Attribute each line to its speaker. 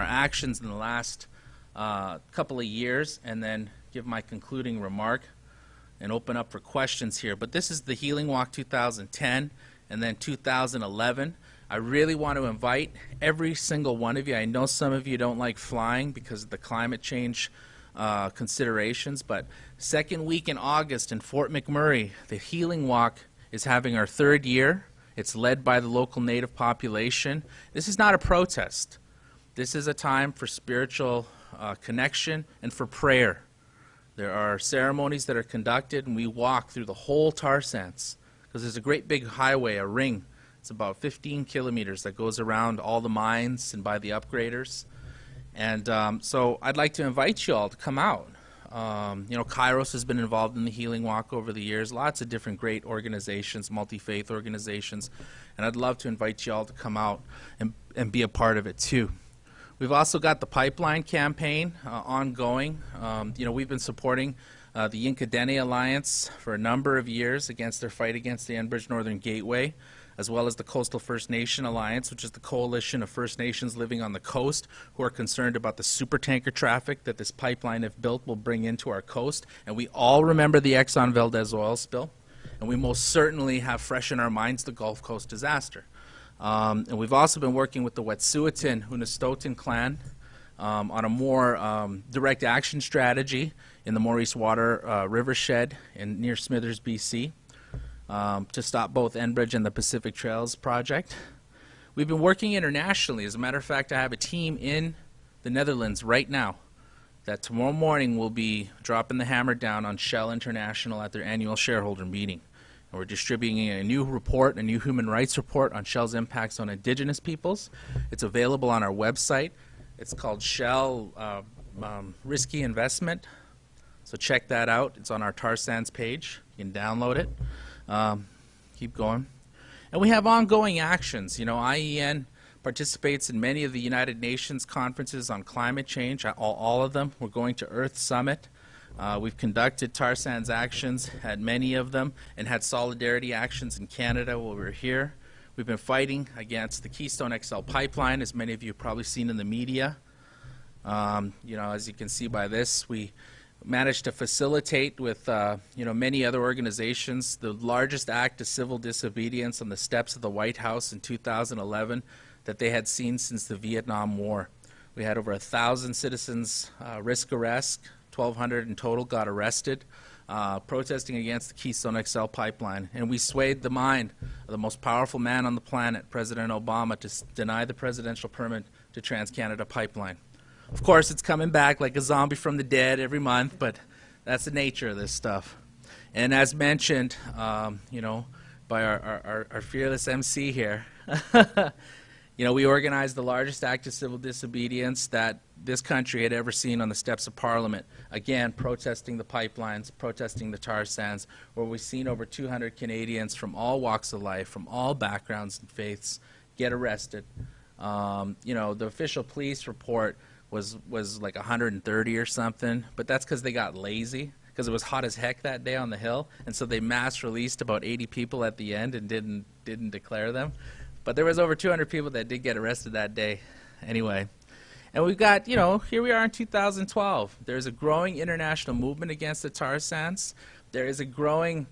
Speaker 1: our actions in the last uh, couple of years and then give my concluding remark and open up for questions here. But this is the Healing Walk 2010 and then 2011. I really want to invite every single one of you. I know some of you don't like flying because of the climate change uh, considerations, but second week in August in Fort McMurray, the Healing Walk is having our third year. It's led by the local native population. This is not a protest. This is a time for spiritual uh, connection and for prayer. There are ceremonies that are conducted, and we walk through the whole tar sands because there's a great big highway, a ring. It's about 15 kilometers that goes around all the mines and by the upgraders. And um, so I'd like to invite you all to come out. Um, you know, Kairos has been involved in the Healing Walk over the years, lots of different great organizations, multi faith organizations. And I'd love to invite you all to come out and, and be a part of it too. We've also got the pipeline campaign uh, ongoing. Um, you know, we've been supporting uh, the Yinkadene Alliance for a number of years against their fight against the Enbridge Northern Gateway, as well as the Coastal First Nation Alliance, which is the coalition of First Nations living on the coast who are concerned about the supertanker traffic that this pipeline, if built, will bring into our coast. And we all remember the Exxon Valdez oil spill, and we most certainly have fresh in our minds the Gulf Coast disaster. Um, and we've also been working with the Wet'suwet'en Hunastotin clan um, on a more um, direct action strategy in the Maurice Water uh, Rivershed in near Smithers, BC, um, to stop both Enbridge and the Pacific Trails project. We've been working internationally. As a matter of fact, I have a team in the Netherlands right now that tomorrow morning will be dropping the hammer down on Shell International at their annual shareholder meeting. We're distributing a new report, a new human rights report on Shell's impacts on indigenous peoples. It's available on our website. It's called Shell uh, um, Risky Investment. So check that out. It's on our tar sands page. You can download it. Um, keep going. And we have ongoing actions. You know, IEN participates in many of the United Nations conferences on climate change, all, all of them. We're going to Earth Summit. Uh, we've conducted tar sands actions at many of them and had solidarity actions in Canada while we were here. We've been fighting against the Keystone XL pipeline, as many of you have probably seen in the media. Um, you know, as you can see by this, we managed to facilitate with uh, you know many other organizations the largest act of civil disobedience on the steps of the White House in 2011 that they had seen since the Vietnam War. We had over a thousand citizens uh, risk arrest 1,200 in total got arrested uh, protesting against the Keystone XL pipeline. And we swayed the mind of the most powerful man on the planet, President Obama, to deny the presidential permit to TransCanada pipeline. Of course, it's coming back like a zombie from the dead every month, but that's the nature of this stuff. And as mentioned, um, you know, by our, our, our fearless MC here, You know, we organized the largest act of civil disobedience that this country had ever seen on the steps of Parliament. Again, protesting the pipelines, protesting the tar sands, where we've seen over 200 Canadians from all walks of life, from all backgrounds and faiths, get arrested. Um, you know, the official police report was was like 130 or something, but that's because they got lazy because it was hot as heck that day on the hill, and so they mass released about 80 people at the end and didn't didn't declare them. But there was over 200 people that did get arrested that day anyway. And we've got, you know, here we are in 2012. There's a growing international movement against the tar sands. There is a growing